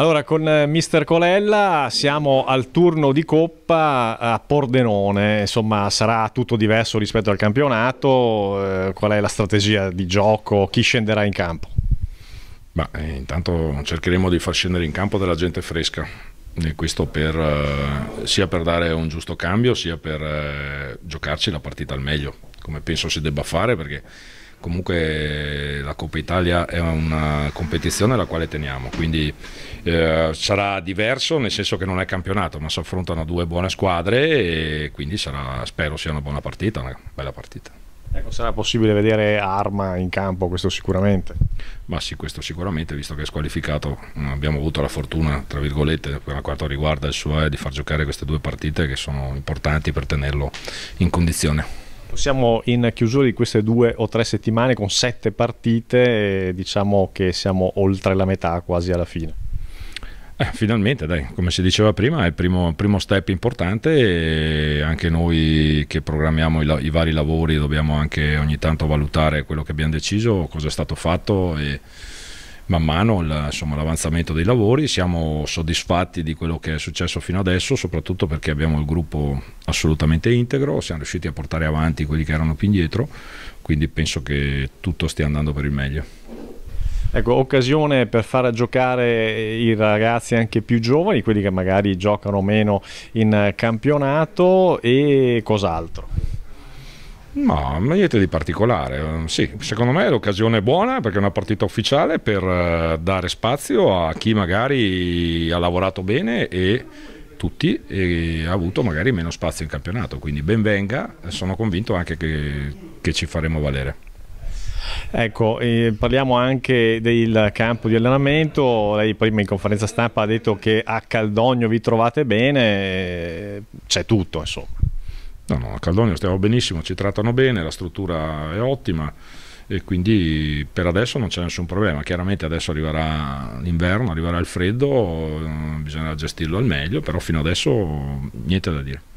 Allora, con eh, Mister Colella siamo al turno di Coppa a Pordenone, insomma sarà tutto diverso rispetto al campionato, eh, qual è la strategia di gioco, chi scenderà in campo? Bah, eh, intanto cercheremo di far scendere in campo della gente fresca, e questo per, eh, sia per dare un giusto cambio sia per eh, giocarci la partita al meglio, come penso si debba fare perché comunque la Coppa Italia è una competizione alla quale teniamo, quindi eh, sarà diverso nel senso che non è campionato, ma si affrontano due buone squadre e quindi sarà, spero sia una buona partita, una bella partita. Ecco, sarà possibile vedere Arma in campo, questo sicuramente. Ma sì, questo sicuramente, visto che è squalificato, abbiamo avuto la fortuna, tra virgolette, per quanto riguarda il suo, eh, di far giocare queste due partite che sono importanti per tenerlo in condizione. Siamo in chiusura di queste due o tre settimane con sette partite e diciamo che siamo oltre la metà quasi alla fine. Eh, finalmente, dai, come si diceva prima, è il primo, primo step importante e anche noi che programmiamo i, i, vari lavori dobbiamo anche ogni tanto valutare quello che abbiamo deciso, cosa è stato fatto e man mano l'avanzamento dei lavori, siamo soddisfatti di quello che è successo fino adesso, soprattutto perché abbiamo il gruppo assolutamente integro, siamo riusciti a portare avanti quelli che erano più indietro, quindi penso che tutto stia andando per il meglio. Ecco, occasione per far giocare i ragazzi anche più giovani, quelli che magari giocano meno in campionato e cos'altro? No, niente di particolare. Sì, secondo me l'occasione è buona perché è una partita ufficiale per eh, dare spazio a chi magari ha lavorato bene e tutti e ha avuto magari meno spazio in campionato. Quindi ben venga, sono convinto anche che, che ci faremo valere. Ecco, eh, parliamo anche del campo di allenamento. Lei prima in conferenza stampa ha detto che a Caldogno vi trovate bene, eh, c'è tutto insomma. No, no, a Caldonio stiamo benissimo, ci trattano bene, la struttura è ottima e quindi per adesso non c'è nessun problema. Chiaramente adesso arriverà l'inverno, arriverà il freddo, eh, bisognerà gestirlo al meglio, però fino adesso niente da dire.